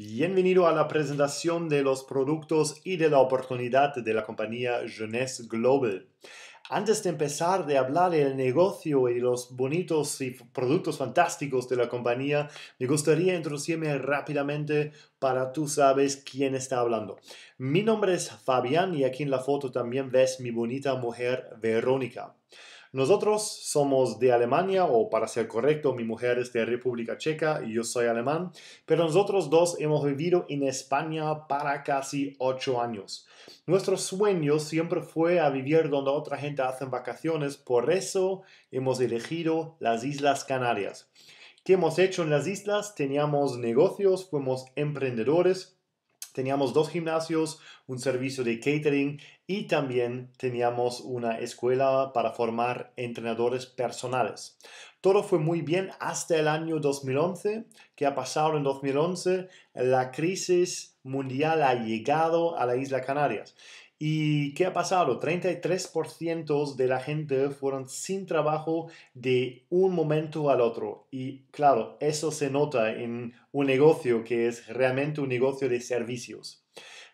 Bienvenido a la presentación de los productos y de la oportunidad de la compañía Jeunesse Global. Antes de empezar de hablar del negocio y los bonitos y productos fantásticos de la compañía, me gustaría introducirme rápidamente para tú sabes quién está hablando. Mi nombre es Fabián y aquí en la foto también ves mi bonita mujer Verónica. Nosotros somos de Alemania, o para ser correcto, mi mujer es de República Checa y yo soy alemán, pero nosotros dos hemos vivido en España para casi ocho años. Nuestro sueño siempre fue a vivir donde otra gente hace vacaciones, por eso hemos elegido las Islas Canarias. ¿Qué hemos hecho en las islas? Teníamos negocios, fuimos emprendedores Teníamos dos gimnasios, un servicio de catering y también teníamos una escuela para formar entrenadores personales. Todo fue muy bien hasta el año 2011. que ha pasado en 2011? La crisis mundial ha llegado a la isla Canarias ¿Y qué ha pasado? 33% de la gente fueron sin trabajo de un momento al otro. Y claro, eso se nota en un negocio que es realmente un negocio de servicios.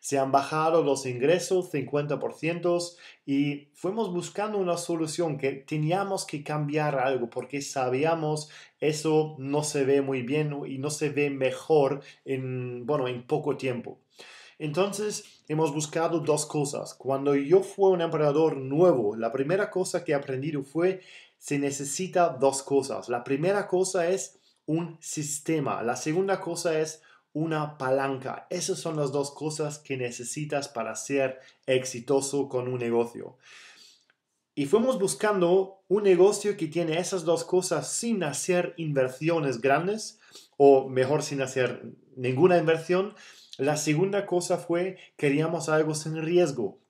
Se han bajado los ingresos 50% y fuimos buscando una solución que teníamos que cambiar algo porque sabíamos eso no se ve muy bien y no se ve mejor en, bueno, en poco tiempo. Entonces, hemos buscado dos cosas. Cuando yo fui un emperador nuevo, la primera cosa que aprendí fue, se necesita dos cosas. La primera cosa es un sistema. La segunda cosa es una palanca. Esas son las dos cosas que necesitas para ser exitoso con un negocio. Y fuimos buscando un negocio que tiene esas dos cosas sin hacer inversiones grandes o mejor sin hacer ninguna inversión la segunda cosa fue, queríamos algo sin riesgo,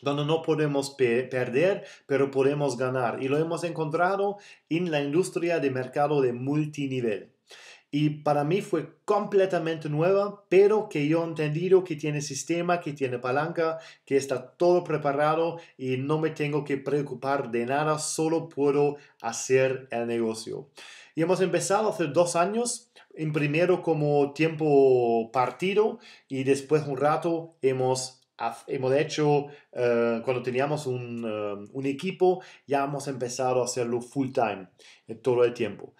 donde no podemos perder, pero podemos ganar. Y lo hemos encontrado en la industria de mercado de multinivel. Y para mí fue completamente nueva, pero que yo he entendido que tiene sistema, que tiene palanca, que está todo preparado y no me tengo que preocupar de nada, solo puedo hacer el negocio. Y hemos empezado hace dos años, en primero como tiempo partido y después un rato hemos hemos hecho, eh, cuando teníamos un, eh, un, equipo, ya hemos empezado a hacerlo full time, eh, todo el tiempo.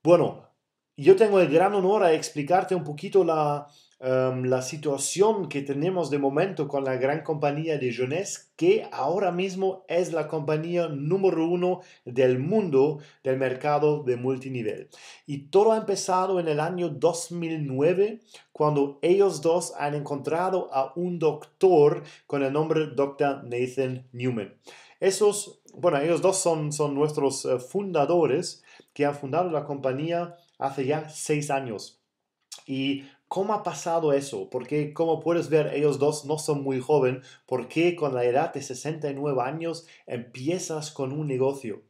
Bueno, yo tengo el gran honor a explicarte un poquito la, Em, la situación que tenemos de momento con la gran compañía de Jeunesse, que ahora mismo es la compañía número uno del mundo del mercado de multinivel. Y todo ha empezado en el año 2009, cuando ellos dos han encontrado a un doctor con el nombre Dr. Nathan Newman. Esos, bueno, ellos dos son, son nuestros eh, fundadores que han fundado la compañía hace ya seis años. Y ¿Cómo ha pasado eso? Porque como puedes ver, ellos dos no son muy jóvenes. ¿Por qué con la edad de 69 años empiezas con un negocio?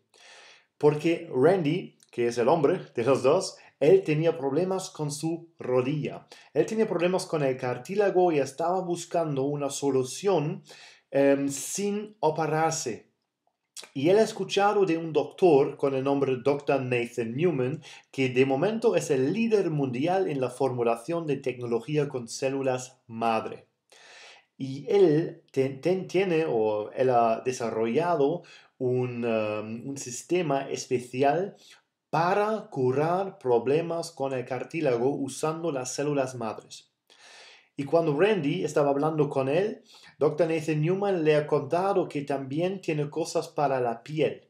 Porque Randy, que es el hombre de los dos, él tenía problemas con su rodilla. Él tenía problemas con el cartílago y estaba buscando una solución em, sin operarse y él ha escuchado de un doctor con el nombre Dr. Nathan Newman, que de momento es el líder mundial en la formulación de tecnología con células madre. Y él tiene o él ha desarrollado un, um, un sistema especial para curar problemas con el cartílago usando las células madres. Y cuando Randy estaba hablando con él, Dr. Nathan Newman le ha contado que también tiene cosas para la piel.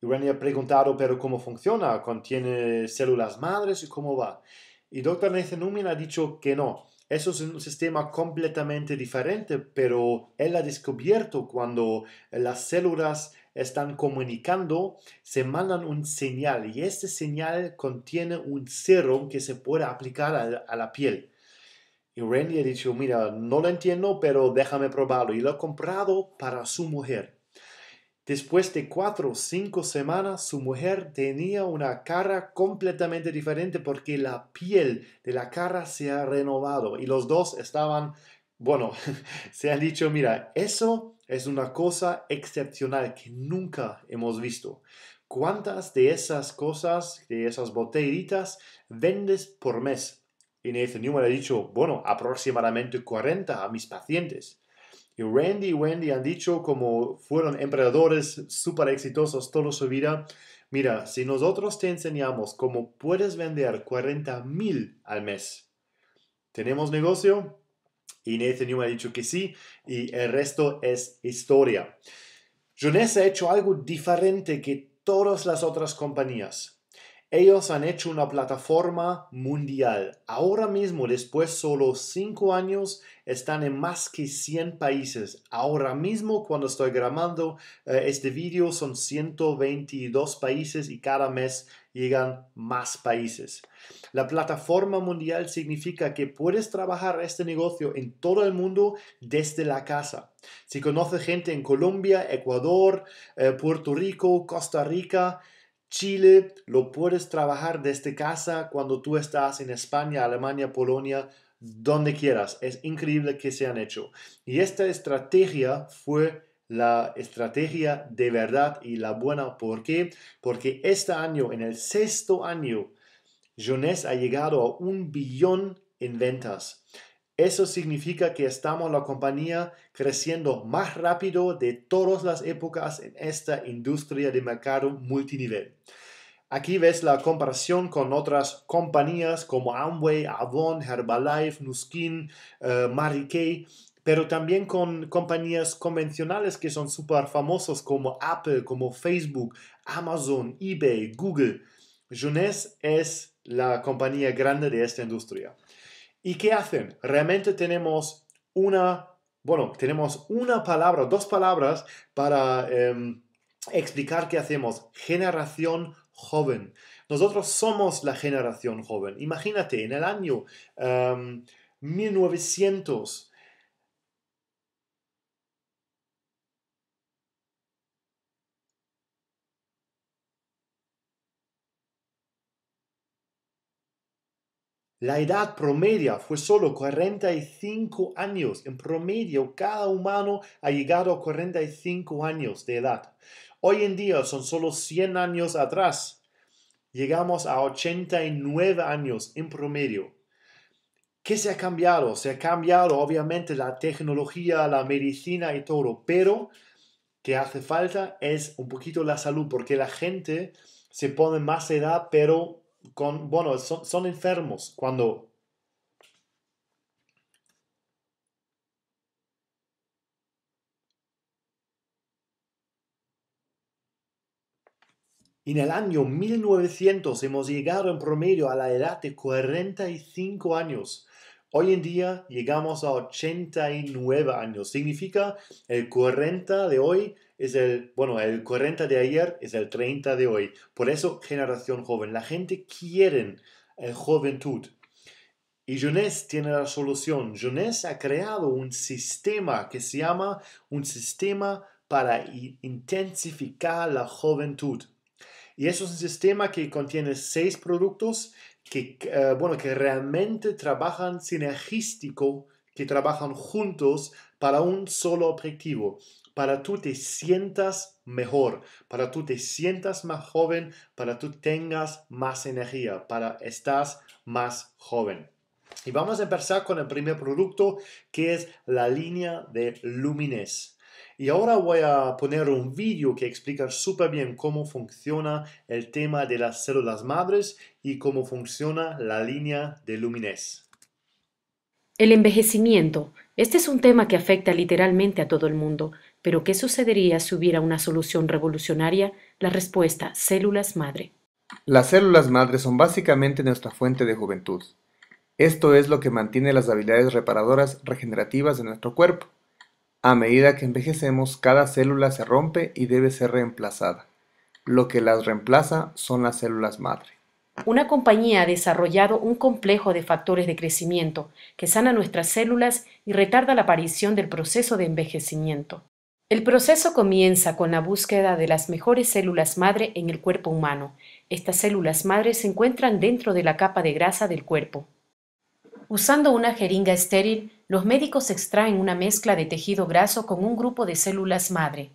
Y Randy ha preguntado, pero ¿cómo funciona? ¿Contiene células madres y cómo va? Y Dr. Nathan Newman ha dicho que no. Eso es un sistema completamente diferente, pero él ha descubierto cuando las células están comunicando, se mandan un señal y este señal contiene un serum que se puede aplicar a la piel. Y Randy ha dicho, mira, no lo entiendo, pero déjame probarlo. Y lo ha comprado para su mujer. Después de cuatro o cinco semanas, su mujer tenía una cara completamente diferente porque la piel de la cara se ha renovado. Y los dos estaban, bueno, se han dicho, mira, eso es una cosa excepcional que nunca hemos visto. ¿Cuántas de esas cosas, de esas botellitas, vendes por mes? Y Nathan Newman ha dicho, bueno, aproximadamente 40 a mis pacientes. Y Randy y Wendy han dicho, como fueron emprendedores súper exitosos toda su vida, mira, si nosotros te enseñamos cómo puedes vender 40 mil al mes, ¿tenemos negocio? Y Nathan Newman ha dicho que sí, y el resto es historia. Jones ha hecho algo diferente que todas las otras compañías ellos han hecho una plataforma mundial. Ahora mismo, después solo cinco años, están en más que 100 países. Ahora mismo, cuando estoy grabando eh, este vídeo, son 122 países y cada mes llegan más países. La plataforma mundial significa que puedes trabajar este negocio en todo el mundo desde la casa. Si conoces gente en Colombia, Ecuador, eh, Puerto Rico, Costa Rica, Chile lo puedes trabajar desde casa cuando tú estás en España, Alemania, Polonia, donde quieras. Es increíble que se han hecho. Y esta estrategia fue la estrategia de verdad y la buena. ¿Por qué? Porque este año, en el sexto año, Jones ha llegado a un billón en ventas. Eso significa que estamos la compañía creciendo más rápido de todas las épocas en esta industria de mercado multinivel. Aquí ves la comparación con otras compañías como Amway, Avon, Herbalife, Nuskin, uh, pero también con compañías convencionales que son súper famosos como Apple, como Facebook, Amazon, eBay, Google. Jeunesse es la compañía grande de esta industria. ¿Y qué hacen? Realmente tenemos una, bueno, tenemos una palabra, dos palabras para em, explicar qué hacemos. Generación joven. Nosotros somos la generación joven. Imagínate, en el año 1900, em, La edad promedio fue solo 45 años. En promedio, cada humano ha llegado a 45 años de edad. Hoy en día son solo 100 años atrás. Llegamos a 89 años en promedio. ¿Qué se ha cambiado? Se ha cambiado obviamente la tecnología, la medicina y todo, pero que hace falta es un poquito la salud, porque la gente se pone más edad, pero con, bueno, son, son enfermos cuando En el año 1900 hemos llegado en promedio a la edad de 45 años. Hoy en día llegamos a 89 años. Significa el 40 de hoy es el, bueno, el 40 de ayer es el 30 de hoy. Por eso, generación joven, la gente quiere el juventud. Y Jeunesse tiene la solución. Jeunesse ha creado un sistema que se llama un sistema para intensificar la juventud. Y eso es un sistema que contiene seis productos que, eh, bueno, que realmente trabajan sinergístico, que trabajan juntos para un solo objetivo para tú te sientas mejor, para tú te sientas más joven, para tú tengas más energía, para estás más joven. Y vamos a empezar con el primer producto que es la línea de Lumines. Y ahora voy a poner un vídeo que explica súper bien cómo funciona el tema de las células madres y cómo funciona la línea de Lumines. El envejecimiento. Este es un tema que afecta literalmente a todo el mundo. Pero ¿qué sucedería si hubiera una solución revolucionaria? La respuesta, células madre. Las células madre son básicamente nuestra fuente de juventud. Esto es lo que mantiene las habilidades reparadoras regenerativas de nuestro cuerpo. A medida que envejecemos, cada célula se rompe y debe ser reemplazada. Lo que las reemplaza son las células madre. Una compañía ha desarrollado un complejo de factores de crecimiento que sana nuestras células y retarda la aparición del proceso de envejecimiento. El proceso comienza con la búsqueda de las mejores células madre en el cuerpo humano. Estas células madre se encuentran dentro de la capa de grasa del cuerpo. Usando una jeringa estéril, los médicos extraen una mezcla de tejido graso con un grupo de células madre.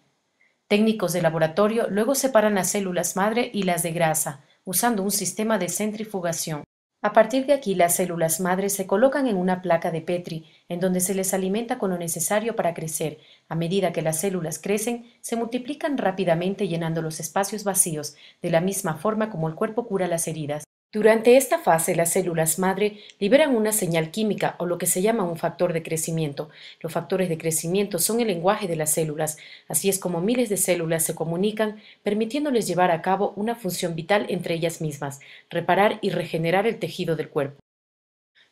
Técnicos de laboratorio luego separan las células madre y las de grasa, usando un sistema de centrifugación. A partir de aquí, las células madres se colocan en una placa de Petri, en donde se les alimenta con lo necesario para crecer. A medida que las células crecen, se multiplican rápidamente llenando los espacios vacíos, de la misma forma como el cuerpo cura las heridas. Durante esta fase, las células madre liberan una señal química o lo que se llama un factor de crecimiento. Los factores de crecimiento son el lenguaje de las células, así es como miles de células se comunican, permitiéndoles llevar a cabo una función vital entre ellas mismas, reparar y regenerar el tejido del cuerpo.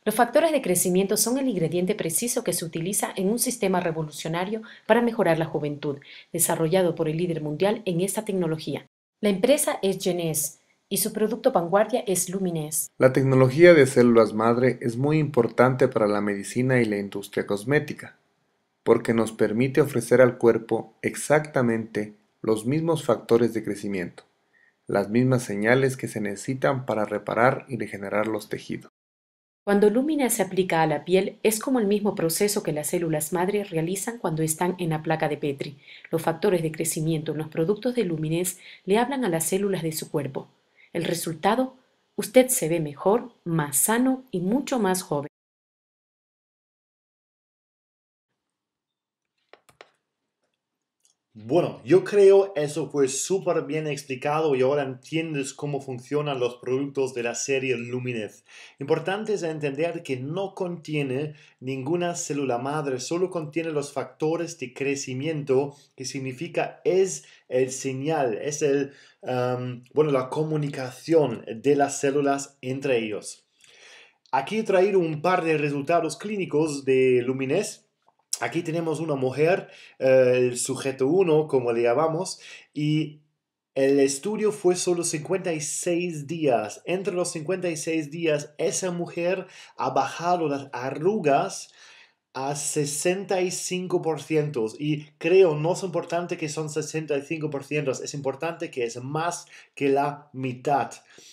Los factores de crecimiento son el ingrediente preciso que se utiliza en un sistema revolucionario para mejorar la juventud, desarrollado por el líder mundial en esta tecnología. La empresa es Genes, y su producto vanguardia es Lumines. La tecnología de células madre es muy importante para la medicina y la industria cosmética, porque nos permite ofrecer al cuerpo exactamente los mismos factores de crecimiento, las mismas señales que se necesitan para reparar y regenerar los tejidos. Cuando LUMINES se aplica a la piel es como el mismo proceso que las células madre realizan cuando están en la placa de Petri. Los factores de crecimiento en los productos de Lumines le hablan a las células de su cuerpo. El resultado, usted se ve mejor, más sano y mucho más joven. Bueno, yo creo eso fue súper bien explicado y ahora entiendes cómo funcionan los productos de la serie Luminez. Importante es entender que no contiene ninguna célula madre, solo contiene los factores de crecimiento, que significa es el señal, es el, bueno, la comunicación de las células entre ellos. Aquí he traído un par de resultados clínicos de Luminez. Aquí tenemos una mujer, eh, el sujeto 1, como le llamamos, y el estudio fue solo 56 días. Entre los 56 días, esa mujer ha bajado las arrugas a 65% y creo no es importante que son 65%, es importante que es más que la mitad.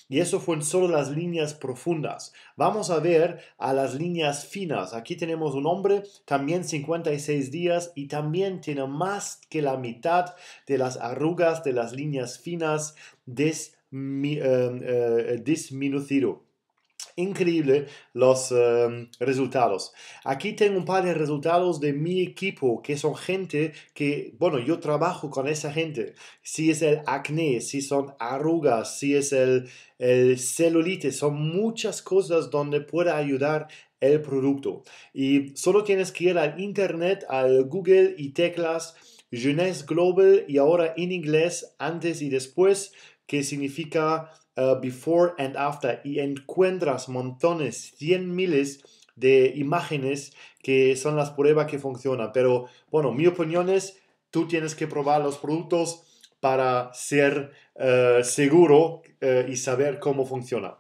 Y eso fue en solo las líneas profundas. Vamos a ver a las líneas finas. Aquí tenemos un hombre, también 56 días y también tiene más que la mitad de las arrugas de las líneas finas de eh, eh, disminuido increíble los em, resultados. Aquí tengo un par de resultados de mi equipo, que son gente que, bueno, yo trabajo con esa gente. Si es el acné, si son arrugas, si es el, celulite, son muchas cosas donde pueda ayudar el producto. Y solo tienes que ir al internet, al Google y teclas Jeunesse Global y ahora en inglés, antes y después, que significa Uh, before and after y encuentras montones, cien miles de imágenes que son las pruebas que funcionan. Pero bueno, mi opinión es, tú tienes que probar los productos para ser uh, seguro uh, y saber cómo funciona.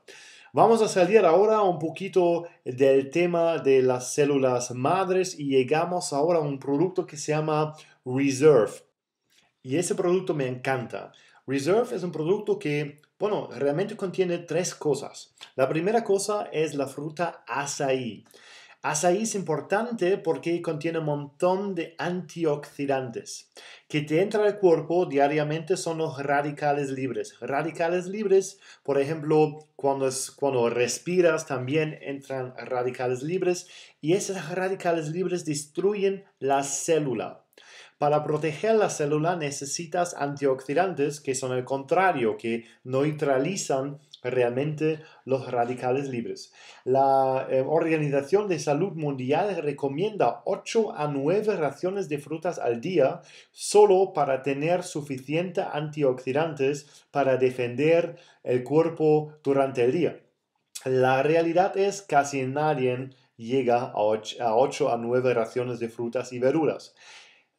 Vamos a salir ahora un poquito del tema de las células madres y llegamos ahora a un producto que se llama Reserve. Y ese producto me encanta. Reserve es un producto que bueno, realmente contiene tres cosas. La primera cosa es la fruta azaí. Azaí es importante porque contiene un montón de antioxidantes que te entra al cuerpo diariamente son los radicales libres. Radicales libres, por ejemplo, cuando, cuando respiras también entran radicales libres y esos radicales libres destruyen la célula. Para proteger la célula necesitas antioxidantes que son el contrario, que neutralizan realmente los radicales libres. La eh, Organización de Salud Mundial recomienda 8 a 9 raciones de frutas al día solo para tener suficiente antioxidantes para defender el cuerpo durante el día. La realidad es casi nadie llega a, 8 a 9 raciones de frutas y verduras.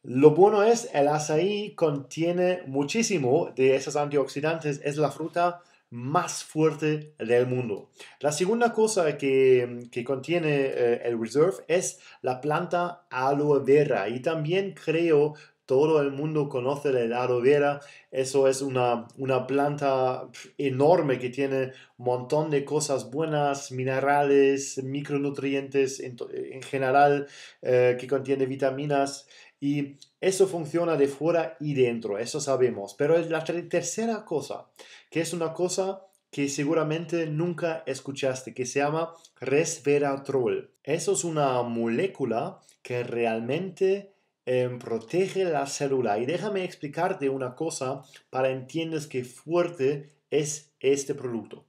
Lo bueno es, el azaí contiene muchísimo de esos antioxidantes, es la fruta más fuerte del mundo. La segunda cosa que, contiene eh, el Reserve es la planta aloe vera y también creo todo el mundo conoce el aloe vera. Eso es una, planta enorme que tiene un montón de cosas buenas, minerales, micronutrientes en, general, eh, que contiene vitaminas. Y eso funciona de fuera y dentro, eso sabemos. Pero es la tercera cosa, que es una cosa que seguramente nunca escuchaste, que se llama resveratrol. Eso es una molécula que realmente em, protege la célula. Y déjame explicarte una cosa para entiendas qué fuerte es este producto.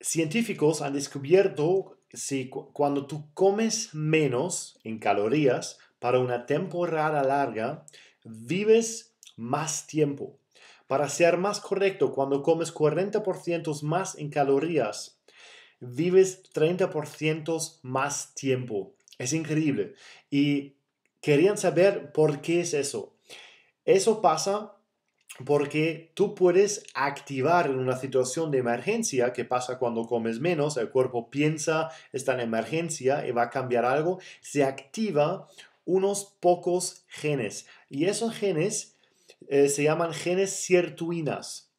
Científicos han descubierto que cuando tú comes menos en calorías, para una temporada larga, vives más tiempo. Para ser más correcto, cuando comes 40% más en calorías, vives 30% más tiempo. Es increíble. Y querían saber por qué es eso. Eso pasa porque tú puedes activar en una situación de emergencia que pasa cuando comes menos, el cuerpo piensa está en emergencia y va a cambiar algo, se activa unos pocos genes. Y esos genes eh, se llaman genes sirtuinas.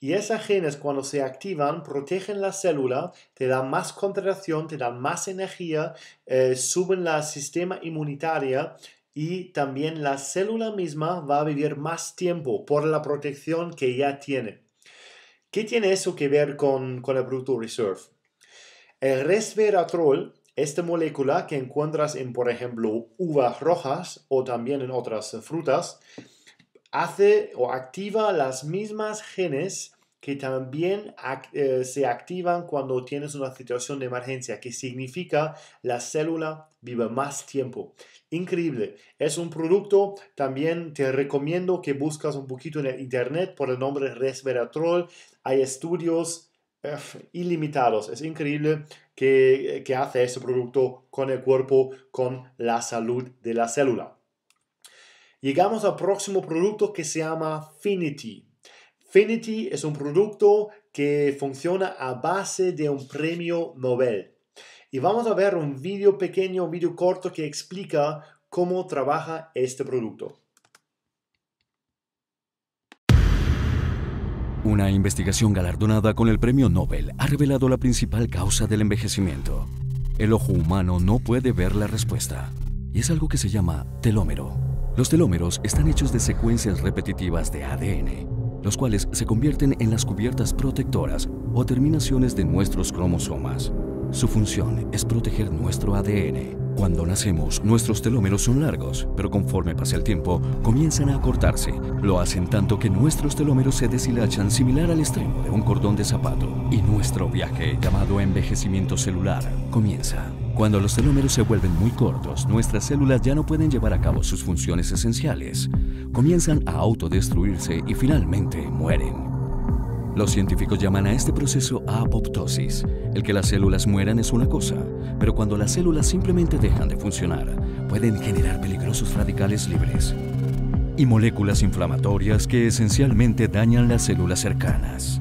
Y esos genes cuando se activan protegen la célula, te dan más contracción, te dan más energía, eh, suben la sistema inmunitaria y también la célula misma va a vivir más tiempo por la protección que ya tiene. ¿Qué tiene eso que ver con, con el Bruto Reserve? El resveratrol esta molécula que encuentras en, por ejemplo, uvas rojas o también en otras frutas, hace o activa las mismas genes que también eh, se activan cuando tienes una situación de emergencia, que significa la célula vive más tiempo. Increíble. Es un producto, también te recomiendo que buscas un poquito en el internet por el nombre resveratrol. Hay estudios ilimitados. Es increíble que, eh, hace este producto con el cuerpo, con la salud de la célula. Llegamos al próximo producto que se llama Finity. Finity es un producto que funciona a base de un premio Nobel. Y vamos a ver un vídeo pequeño, un vídeo corto que explica cómo trabaja este producto. Una investigación galardonada con el Premio Nobel ha revelado la principal causa del envejecimiento. El ojo humano no puede ver la respuesta, y es algo que se llama telómero. Los telómeros están hechos de secuencias repetitivas de ADN los cuales se convierten en las cubiertas protectoras o terminaciones de nuestros cromosomas. Su función es proteger nuestro ADN. Cuando nacemos, nuestros telómeros son largos, pero conforme pasa el tiempo, comienzan a acortarse. Lo hacen tanto que nuestros telómeros se deshilachan similar al extremo de un cordón de zapato, y nuestro viaje, llamado envejecimiento celular, comienza. Cuando los telómeros se vuelven muy cortos, nuestras células ya no pueden llevar a cabo sus funciones esenciales. Comienzan a autodestruirse y finalmente mueren. Los científicos llaman a este proceso apoptosis. El que las células mueran es una cosa, pero cuando las células simplemente dejan de funcionar, pueden generar peligrosos radicales libres y moléculas inflamatorias que esencialmente dañan las células cercanas.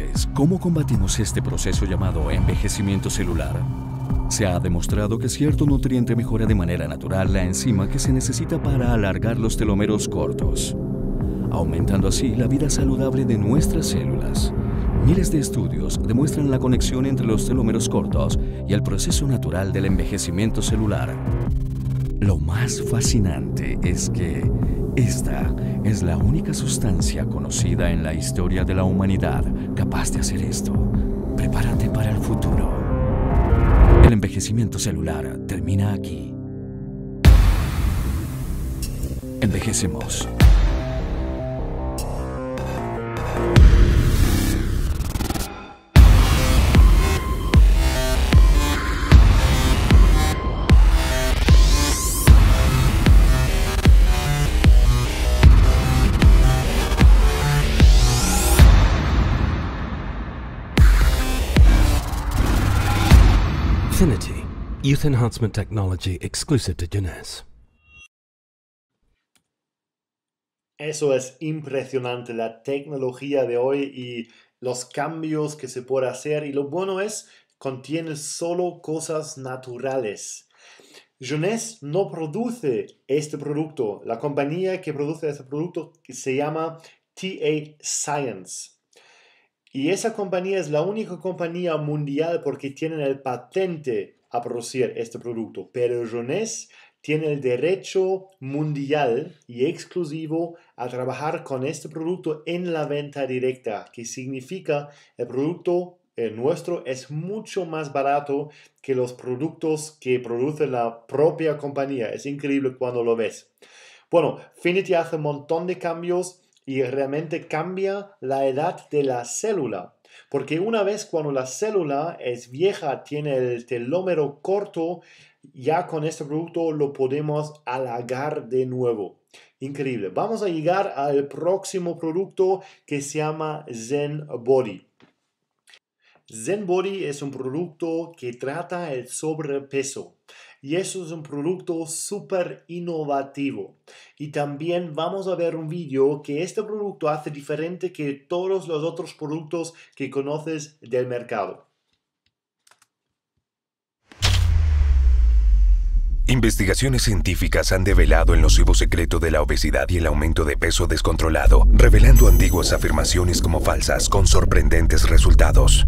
Entonces, ¿cómo combatimos este proceso llamado envejecimiento celular? Se ha demostrado que cierto nutriente mejora de manera natural la enzima que se necesita para alargar los telómeros cortos, aumentando así la vida saludable de nuestras células. Miles de estudios demuestran la conexión entre los telómeros cortos y el proceso natural del envejecimiento celular. Lo más fascinante es que esta es la única sustancia conocida en la historia de la humanidad capaz de hacer esto. Prepárate para el futuro. El envejecimiento celular termina aquí. Envejecemos. enhancement technology exclusive Eso es impresionante, la tecnología de hoy y los cambios que se puede hacer. Y lo bueno es, contiene solo cosas naturales. Jeunesse no produce este producto. La compañía que produce este producto se llama TA Science. Y esa compañía es la única compañía mundial porque tienen el patente a producir este producto, pero Jones tiene el derecho mundial y exclusivo a trabajar con este producto en la venta directa, que significa el producto el nuestro es mucho más barato que los productos que produce la propia compañía. Es increíble cuando lo ves. Bueno, Finity hace un montón de cambios y realmente cambia la edad de la célula. Porque una vez cuando la célula es vieja, tiene el telómero corto, ya con este producto lo podemos halagar de nuevo. Increíble. Vamos a llegar al próximo producto que se llama Zen Body. Zen Body es un producto que trata el sobrepeso y eso es un producto súper innovativo. Y también vamos a ver un vídeo que este producto hace diferente que todos los otros productos que conoces del mercado. Investigaciones científicas han develado el nocivo secreto de la obesidad y el aumento de peso descontrolado, revelando antiguas afirmaciones como falsas con sorprendentes resultados.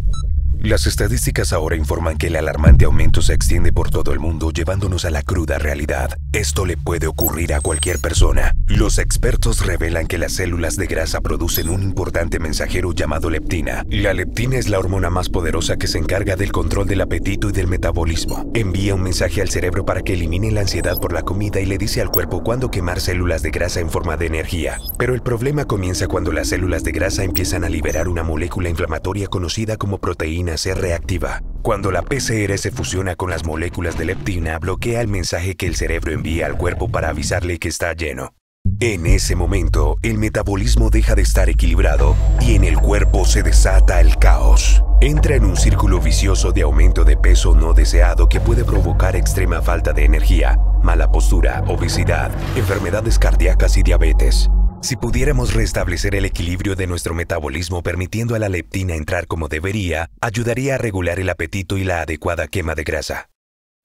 Las estadísticas ahora informan que el alarmante aumento se extiende por todo el mundo llevándonos a la cruda realidad. Esto le puede ocurrir a cualquier persona. Los expertos revelan que las células de grasa producen un importante mensajero llamado leptina. La leptina es la hormona más poderosa que se encarga del control del apetito y del metabolismo. Envía un mensaje al cerebro para que elimine la ansiedad por la comida y le dice al cuerpo cuándo quemar células de grasa en forma de energía. Pero el problema comienza cuando las células de grasa empiezan a liberar una molécula inflamatoria conocida como proteína reactiva. Cuando la PCR se fusiona con las moléculas de leptina, bloquea el mensaje que el cerebro envía al cuerpo para avisarle que está lleno. En ese momento, el metabolismo deja de estar equilibrado y en el cuerpo se desata el caos. Entra en un círculo vicioso de aumento de peso no deseado que puede provocar extrema falta de energía, mala postura, obesidad, enfermedades cardíacas y diabetes. Si pudiéramos restablecer el equilibrio de nuestro metabolismo permitiendo a la leptina entrar como debería, ayudaría a regular el apetito y la adecuada quema de grasa.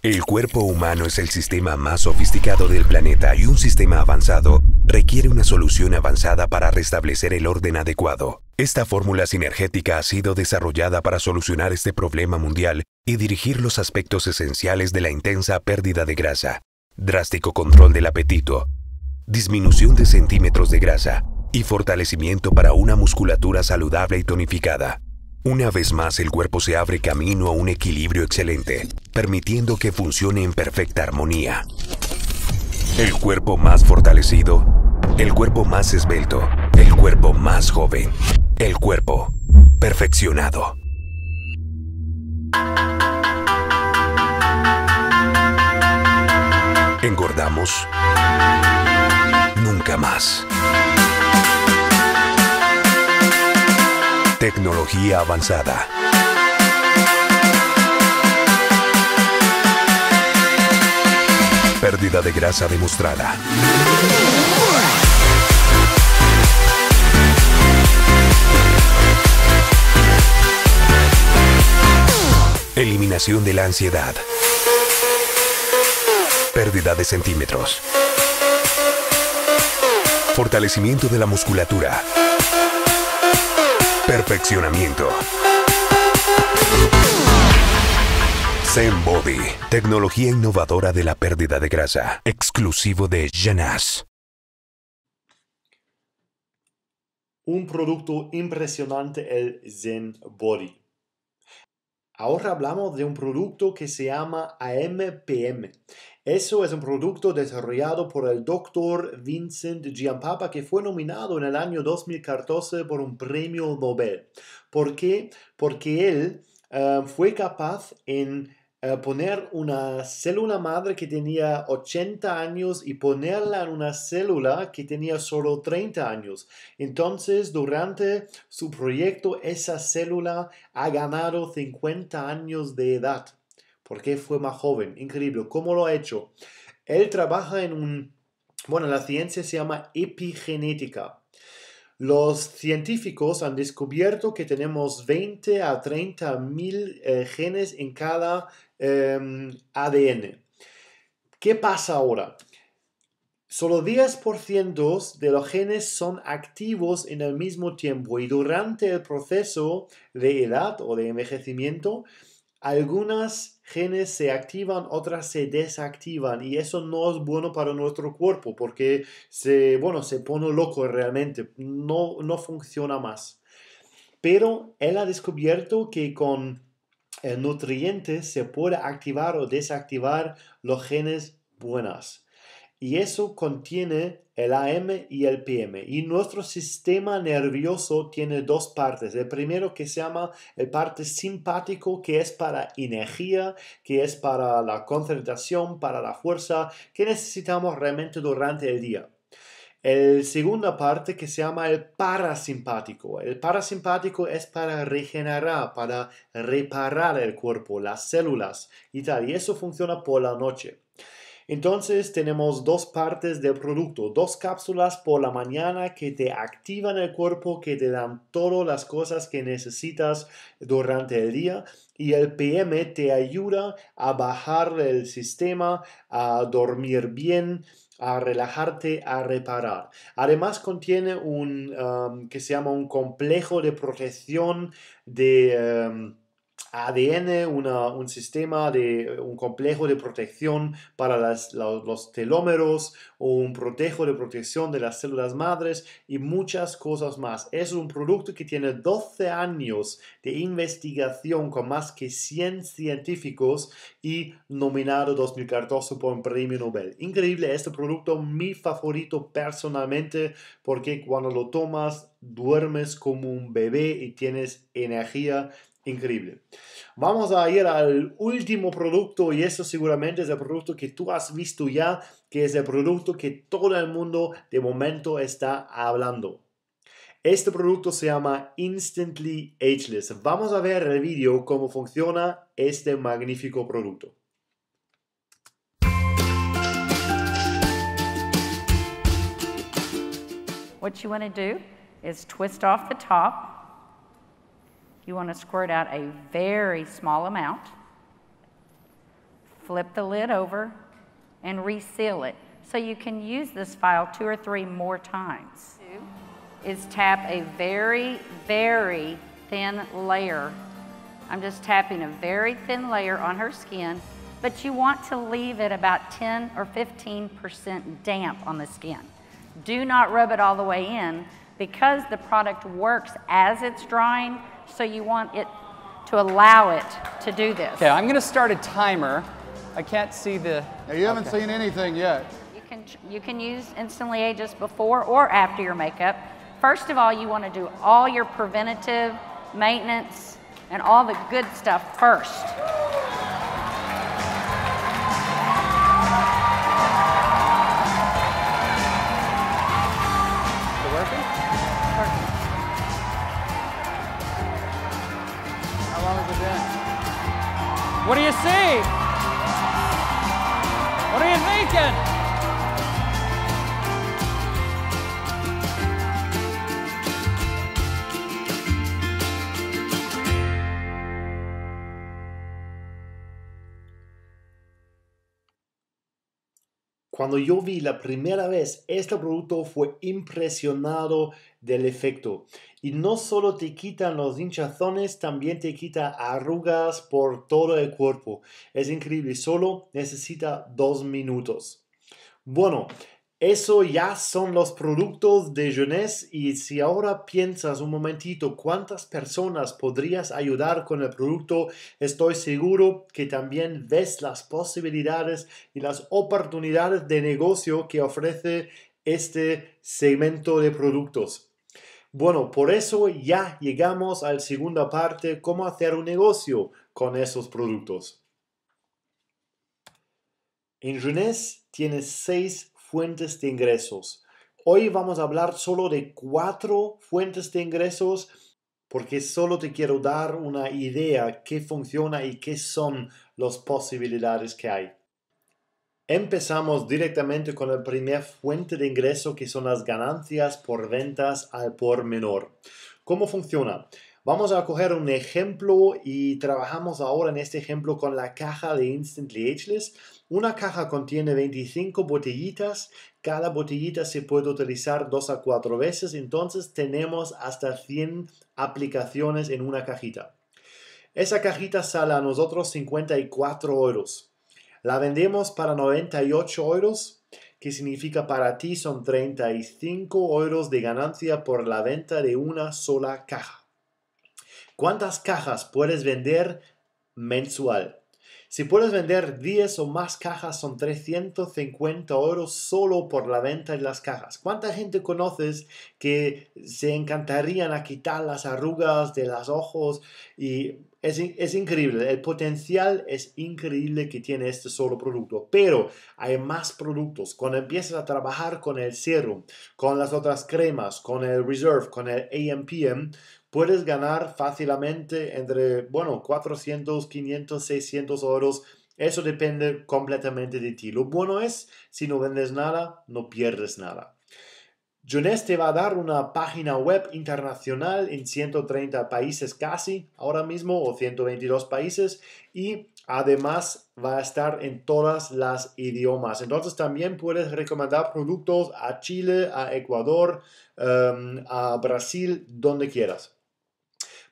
El cuerpo humano es el sistema más sofisticado del planeta y un sistema avanzado requiere una solución avanzada para restablecer el orden adecuado. Esta fórmula sinergética ha sido desarrollada para solucionar este problema mundial y dirigir los aspectos esenciales de la intensa pérdida de grasa, drástico control del apetito, disminución de centímetros de grasa y fortalecimiento para una musculatura saludable y tonificada. Una vez más el cuerpo se abre camino a un equilibrio excelente, permitiendo que funcione en perfecta armonía. El cuerpo más fortalecido, el cuerpo más esbelto, el cuerpo más joven, el cuerpo perfeccionado. nunca más. Tecnología avanzada. Pérdida de grasa demostrada. Eliminación de la ansiedad. Pérdida de centímetros. Fortalecimiento de la musculatura. Perfeccionamiento. Zen Body, tecnología innovadora de la pérdida de grasa, exclusivo de Genas. Un producto impresionante el Zen Body. Ahora hablamos de un producto que se llama AMPM. Eso es un producto desarrollado por el doctor Vincent Giampapa que fue nominado en el año 2014 por un premio Nobel. ¿Por qué? Porque él eh, fue capaz en eh, poner una célula madre que tenía 80 años y ponerla en una célula que tenía solo 30 años. Entonces, durante su proyecto, esa célula ha ganado 50 años de edad. ¿Por qué fue más joven. Increíble, ¿cómo lo ha hecho? Él trabaja en un, bueno, la ciencia se llama epigenética. Los científicos han descubierto que tenemos 20 a 30 mil eh, genes en cada em, ADN. ¿Qué pasa ahora? Solo 10% de los genes son activos en el mismo tiempo y durante el proceso de edad o de envejecimiento, algunas genes se activan, otras se desactivan y eso no es bueno para nuestro cuerpo porque se, bueno, se pone loco realmente, no, no funciona más. Pero él ha descubierto que con eh, nutrientes se puede activar o desactivar los genes buenas y eso contiene el AM y el PM. Y nuestro sistema nervioso tiene dos partes. El primero que se llama el parte simpático, que es para energía, que es para la concentración, para la fuerza que necesitamos realmente durante el día. El segunda parte que se llama el parasimpático. El parasimpático es para regenerar, para reparar el cuerpo, las células y tal. Y eso funciona por la noche. Entonces tenemos dos partes del producto, dos cápsulas por la mañana que te activan el cuerpo, que te dan todas las cosas que necesitas durante el día y el PM te ayuda a bajar el sistema, a dormir bien, a relajarte, a reparar. Además contiene un um, que se llama un complejo de protección de... Um, ADN, un sistema de un complejo de protección para los, telómeros o un protejo de protección de las células madres y muchas cosas más. Es un producto que tiene 12 años de investigación con más que 100 científicos y nominado 2014 por un premio Nobel. Increíble este producto, mi favorito personalmente porque cuando lo tomas duermes como un bebé y tienes energía Increíble. Vamos a ir al último producto y eso seguramente es el producto que tú has visto ya, que es el producto que todo el mundo de momento está hablando. Este producto se llama Instantly Ageless. Vamos a ver el vídeo cómo funciona este magnífico producto. What you want to do is twist off the top You want to squirt out a very small amount, flip the lid over, and reseal it. So you can use this file two or three more times. Is tap a very, very thin layer. I'm just tapping a very thin layer on her skin, but you want to leave it about 10 or 15% damp on the skin. Do not rub it all the way in because the product works as it's drying so you want it to allow it to do this. Okay, I'm going to start a timer. I can't see the... Now you haven't okay. seen anything yet. You can, you can use instantly just before or after your makeup. First of all, you want to do all your preventative maintenance and all the good stuff first. What do you see? What are you thinking? Cuando yo vi la primera vez este producto fue impresionado del efecto. Y no solo te quitan los hinchazones, también te quita arrugas por todo el cuerpo. Es increíble, solo necesita dos minutos. Bueno, eso ya son los productos de Jeunesse y si ahora piensas un momentito cuántas personas podrías ayudar con el producto, estoy seguro que también ves las posibilidades y las oportunidades de negocio que ofrece este segmento de productos. Bueno, por eso ya llegamos a la segunda parte, cómo hacer un negocio con esos productos. En Jeunesse tienes seis fuentes de ingresos. Hoy vamos a hablar solo de cuatro fuentes de ingresos porque solo te quiero dar una idea qué funciona y qué son las posibilidades que hay. Empezamos directamente con la primera fuente de ingreso que son las ganancias por ventas al por menor. ¿Cómo funciona? Vamos a coger un ejemplo y trabajamos ahora en este ejemplo con la caja de Instantly Ageless. Una caja contiene 25 botellitas, cada botellita se puede utilizar dos a cuatro veces, entonces tenemos hasta 100 aplicaciones en una cajita. Esa cajita sale a nosotros 54 euros. La vendemos para 98 euros, que significa para ti son 35 euros de ganancia por la venta de una sola caja. ¿Cuántas cajas puedes vender mensual? Si puedes vender 10 o más cajas son 350 euros solo por la venta de las cajas. ¿Cuánta gente conoces que se encantarían a quitar las arrugas de los ojos? Y es, es increíble, el potencial es increíble que tiene este solo producto. Pero hay más productos. Cuando empiezas a trabajar con el serum, con las otras cremas, con el reserve, con el AMPM, puedes ganar fácilmente entre, bueno, 400, 500, 600 euros. Eso depende completamente de ti. Lo bueno es, si no vendes nada, no pierdes nada. Jones te va a dar una página web internacional en 130 países casi ahora mismo o 122 países y además va a estar en todas las idiomas. Entonces también puedes recomendar productos a Chile, a Ecuador, em, a Brasil, donde quieras.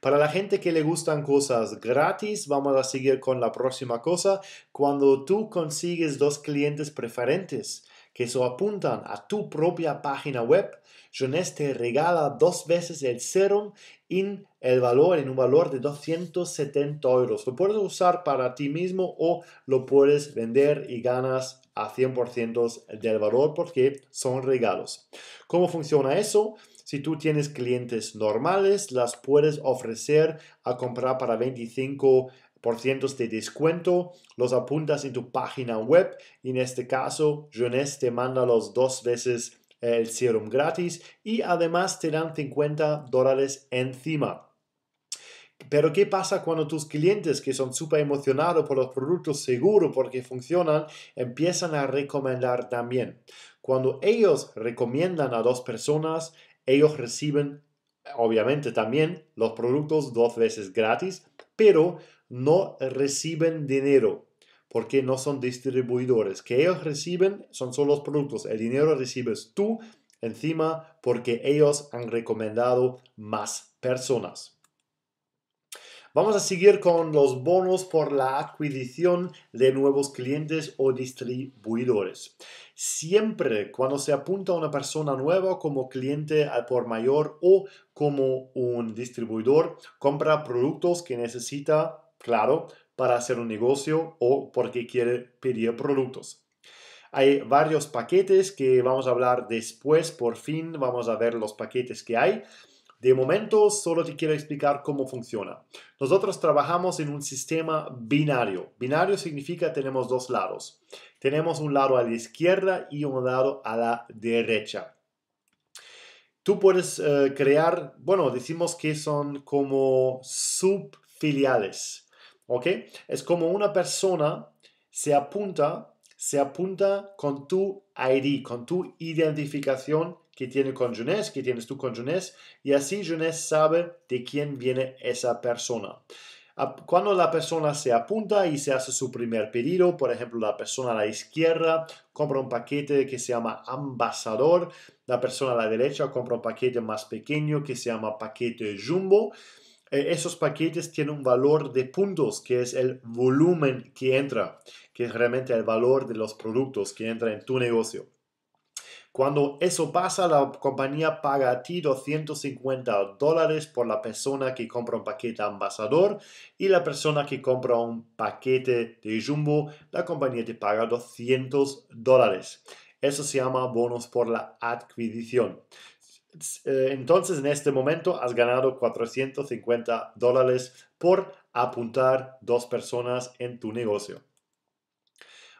Para la gente que le gustan cosas gratis, vamos a seguir con la próxima cosa. Cuando tú consigues dos clientes preferentes que se apuntan a tu propia página web, Jones te regala dos veces el serum en el valor, en un valor de 270 euros. Lo puedes usar para ti mismo o lo puedes vender y ganas a 100% del valor porque son regalos. ¿Cómo funciona eso? Si tú tienes clientes normales, las puedes ofrecer a comprar para 25 de descuento, los apuntas en tu página web y en este caso Jones te manda los dos veces el serum gratis y además te dan 50 dólares encima. Pero ¿qué pasa cuando tus clientes que son súper emocionados por los productos seguros porque funcionan empiezan a recomendar también? Cuando ellos recomiendan a dos personas, ellos reciben obviamente también los productos dos veces gratis, pero no reciben dinero porque no son distribuidores. Que ellos reciben son solo los productos. El dinero recibes tú encima porque ellos han recomendado más personas. Vamos a seguir con los bonos por la adquisición de nuevos clientes o distribuidores. Siempre cuando se apunta a una persona nueva como cliente al por mayor o como un distribuidor, compra productos que necesita, claro, para hacer un negocio o porque quiere pedir productos. Hay varios paquetes que vamos a hablar después, por fin vamos a ver los paquetes que hay, de momento solo te quiero explicar cómo funciona. Nosotros trabajamos en un sistema binario. Binario significa tenemos dos lados. Tenemos un lado a la izquierda y un lado a la derecha. Tú puedes eh, crear, bueno, decimos que son como subfiliales. ¿Ok? Es como una persona se apunta, se apunta con tu ID, con tu identificación que tiene con Junés, que tienes tú con Junés, y así Junés sabe de quién viene esa persona. Cuando la persona se apunta y se hace su primer pedido, por ejemplo, la persona a la izquierda compra un paquete que se llama ambasador, la persona a la derecha compra un paquete más pequeño que se llama paquete jumbo, e, esos paquetes tienen un valor de puntos, que es el volumen que entra, que es realmente el valor de los productos que entra en tu negocio. Cuando eso pasa, la compañía paga a ti 250 dólares por la persona que compra un paquete ambasador y la persona que compra un paquete de jumbo, la compañía te paga 200 dólares. Eso se llama bonos por la adquisición. Eh, entonces, en este momento has ganado 450 dólares por apuntar dos personas en tu negocio.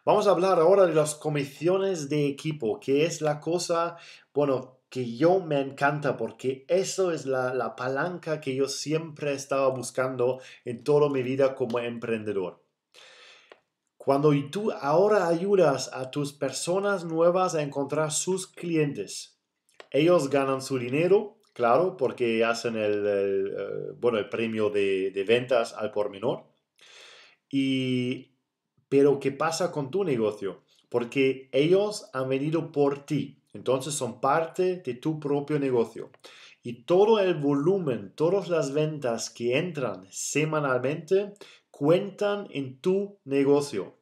Vamos a hablar ahora de las comisiones de equipo, que es la cosa, bueno, que yo me encanta porque eso es la, palanca que yo siempre estaba buscando en toda mi vida como emprendedor. Cuando tú ahora ayudas a tus personas nuevas a encontrar sus clientes, ellos ganan su dinero, claro, porque hacen el, eh, bueno, el premio de, ventas al por menor. Y pero ¿qué pasa con tu negocio? Porque ellos han venido por ti. Entonces son parte de tu propio negocio. Y todo el volumen, todas las ventas que entran semanalmente cuentan en tu negocio.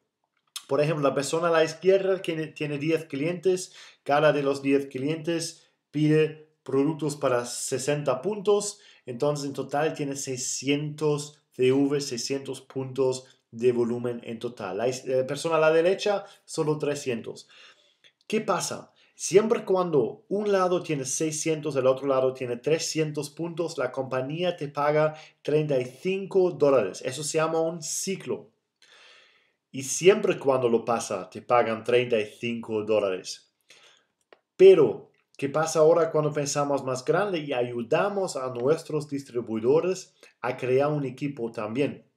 Por ejemplo, la persona a la izquierda que tiene 10 clientes, cada de los 10 clientes pide productos para 60 puntos, entonces en total tiene 600 CV, 600 puntos de volumen en total. La persona a la derecha, solo 300. ¿Qué pasa? Siempre cuando un lado tiene 600, el otro lado tiene 300 puntos, la compañía te paga 35 dólares. Eso se llama un ciclo. Y siempre cuando lo pasa, te pagan 35 dólares. Pero, ¿qué pasa ahora cuando pensamos más grande y ayudamos a nuestros distribuidores a crear un equipo también?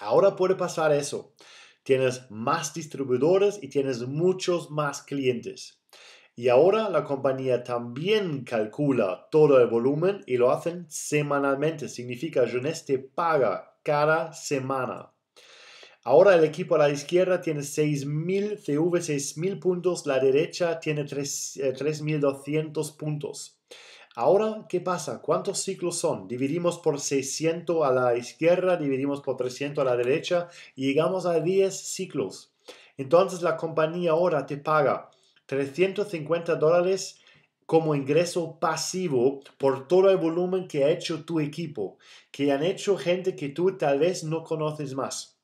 Ahora puede pasar eso. Tienes más distribuidores y tienes muchos más clientes. Y ahora la compañía también calcula todo el volumen y lo hacen semanalmente. Significa Jeunesse te paga cada semana. Ahora el equipo a la izquierda tiene 6.000 CV, 6.000 puntos. La derecha tiene 3.200 eh, puntos. Ahora, ¿qué pasa? ¿Cuántos ciclos son? Dividimos por 600 a la izquierda, dividimos por 300 a la derecha y llegamos a 10 ciclos. Entonces la compañía ahora te paga 350 dólares como ingreso pasivo por todo el volumen que ha hecho tu equipo, que han hecho gente que tú tal vez no conoces más.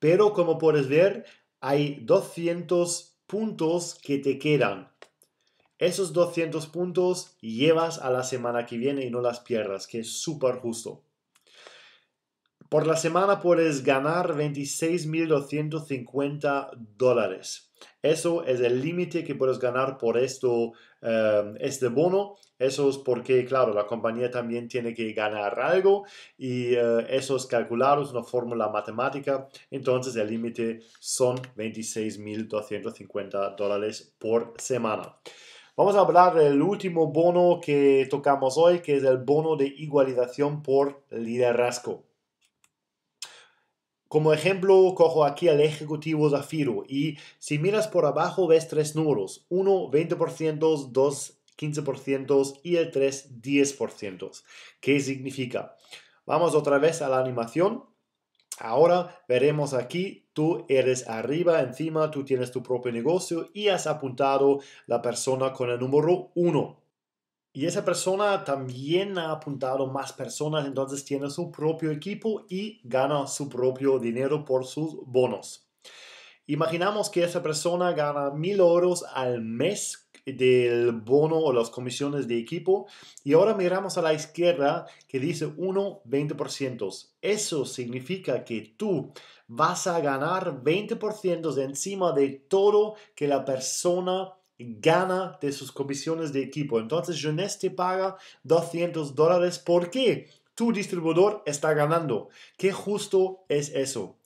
Pero como puedes ver, hay 200 puntos que te quedan esos 200 puntos llevas a la semana que viene y no las pierdas, que es súper justo. Por la semana puedes ganar 26.250 dólares. Eso es el límite que puedes ganar por esto, eh, este bono. Eso es porque, claro, la compañía también tiene que ganar algo y eh, eso es calculado, es una fórmula matemática. Entonces el límite son 26.250 dólares por semana. Vamos a hablar del último bono que tocamos hoy, que es el bono de igualización por liderazgo. Como ejemplo, cojo aquí al ejecutivo Zafiro y si miras por abajo ves tres números, 1 20%, 2 15% y el 3 10%. ¿Qué significa? Vamos otra vez a la animación. Ahora veremos aquí Tú eres arriba, encima, tú tienes tu propio negocio y has apuntado la persona con el número uno. Y esa persona también ha apuntado más personas, entonces tiene su propio equipo y gana su propio dinero por sus bonos. Imaginamos que esa persona gana mil euros al mes del bono o las comisiones de equipo. Y ahora miramos a la izquierda que dice 1,20%. Eso significa que tú vas a ganar 20% de encima de todo que la persona gana de sus comisiones de equipo. Entonces, Jeunesse te paga 200 dólares. ¿Por qué? tu distribuidor está ganando. Qué justo es eso.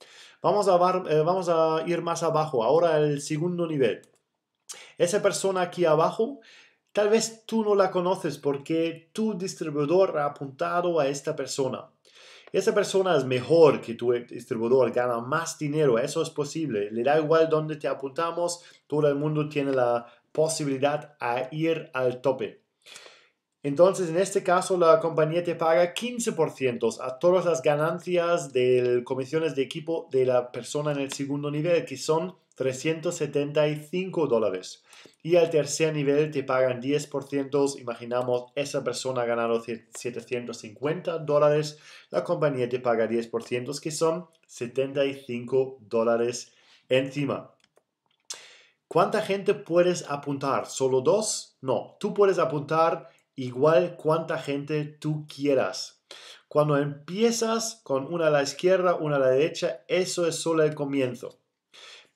Vamos a, eh, vamos a ir más abajo, ahora el segundo nivel. Esa persona aquí abajo, tal vez tú no la conoces porque tu distribuidor ha apuntado a esta persona. Esa persona es mejor que tu distribuidor, gana más dinero, eso es posible. Le da igual dónde te apuntamos, todo el mundo tiene la posibilidad a ir al tope. Entonces, en este caso, la compañía te paga 15% a todas las ganancias de comisiones de equipo de la persona en el segundo nivel, que son 375 dólares. Y al tercer nivel te pagan 10%, imaginamos esa persona ganando 750 dólares, la compañía te paga 10%, que son 75 dólares encima. ¿Cuánta gente puedes apuntar? ¿Solo dos? No, tú puedes apuntar igual cuánta gente tú quieras. Cuando empiezas con una a la izquierda, una a la derecha, eso es solo el comienzo.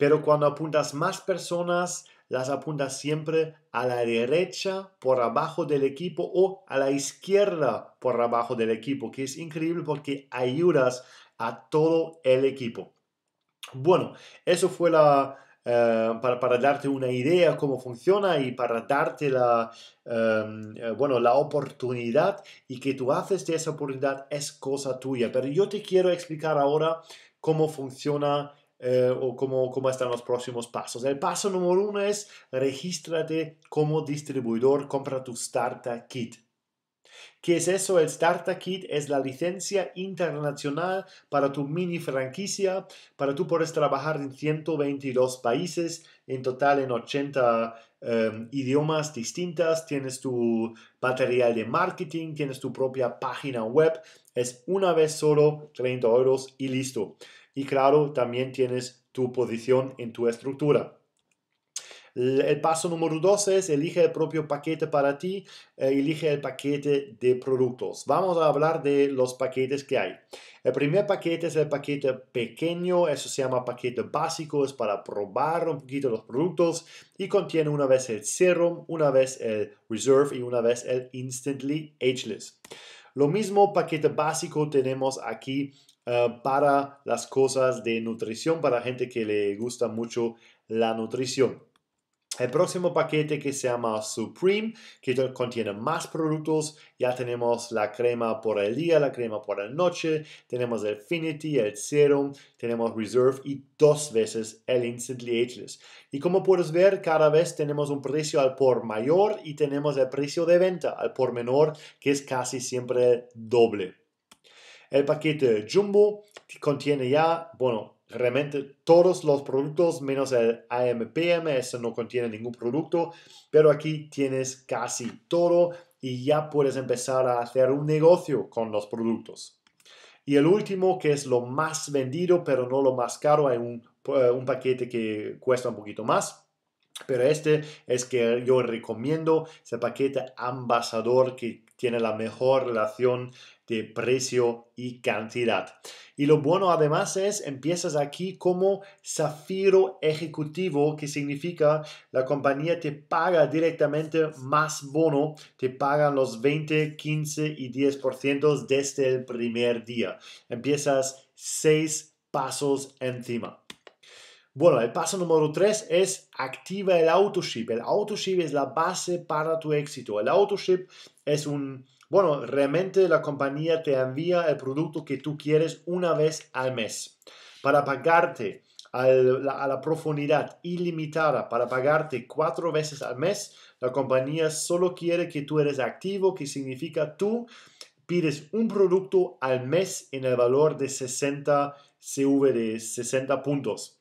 Pero cuando apuntas más personas, las apuntas siempre a la derecha por abajo del equipo o a la izquierda por abajo del equipo, que es increíble porque ayudas a todo el equipo. Bueno, eso fue la, eh, para, darte una idea cómo funciona y para darte la, em, eh, bueno, la oportunidad y que tú haces de esa oportunidad es cosa tuya. Pero yo te quiero explicar ahora cómo funciona eh, o cómo, están los próximos pasos. El paso número uno es regístrate como distribuidor, compra tu Startup Kit. ¿Qué es eso? El Starter Kit es la licencia internacional para tu mini franquicia, para tú puedes trabajar en 122 países, en total en 80 em, idiomas distintas, tienes tu material de marketing, tienes tu propia página web. Es una vez solo 30 euros y listo y claro, también tienes tu posición en tu estructura. El paso número dos es elige el propio paquete para ti, eh, elige el paquete de productos. Vamos a hablar de los paquetes que hay. El primer paquete es el paquete pequeño, eso se llama paquete básico, es para probar un poquito los productos y contiene una vez el serum, una vez el reserve y una vez el instantly ageless. Lo mismo paquete básico tenemos aquí eh, para las cosas de nutrición, para gente que le gusta mucho la nutrición. El próximo paquete que se llama Supreme, que contiene más productos, ya tenemos la crema por el día, la crema por la noche, tenemos el Finity, el Serum, tenemos Reserve y dos veces el Instantly Ageless. Y como puedes ver, cada vez tenemos un precio al por mayor y tenemos el precio de venta al por menor, que es casi siempre doble. El paquete Jumbo contiene ya, bueno, realmente todos los productos menos el AMPM, eso no contiene ningún producto, pero aquí tienes casi todo y ya puedes empezar a hacer un negocio con los productos. Y el último, que es lo más vendido, pero no lo más caro, hay un, eh, un paquete que cuesta un poquito más, pero este es que yo recomiendo, es el paquete ambasador que tiene la mejor relación de precio y cantidad. Y lo bueno además es, empiezas aquí como zafiro ejecutivo, que significa la compañía te paga directamente más bono, te pagan los 20, 15 y 10% desde el primer día. Empiezas seis pasos encima. Bueno, el paso número 3 es activa el autoship. El autoship es la base para tu éxito. El autoship es un, bueno, realmente la compañía te envía el producto que tú quieres una vez al mes para pagarte a la, profundidad ilimitada, para pagarte cuatro veces al mes. La compañía solo quiere que tú eres activo, que significa tú pides un producto al mes en el valor de 60 CV de 60 puntos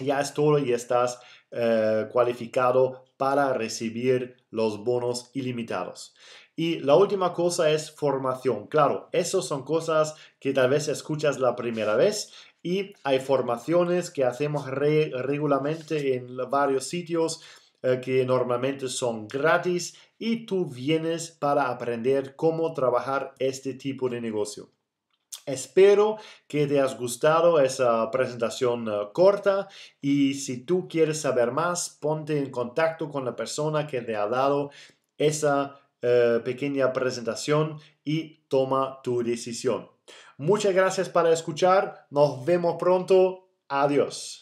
ya es todo y estás eh, cualificado para recibir los bonos ilimitados. Y la última cosa es formación. Claro, esas son cosas que tal vez escuchas la primera vez y hay formaciones que hacemos regularmente en varios sitios eh, que normalmente son gratis y tú vienes para aprender cómo trabajar este tipo de negocio. Espero que te has gustado esa presentación eh, corta y si tú quieres saber más, ponte en contacto con la persona que te ha dado esa eh, pequeña presentación y toma tu decisión. Muchas gracias por escuchar, nos vemos pronto, adiós.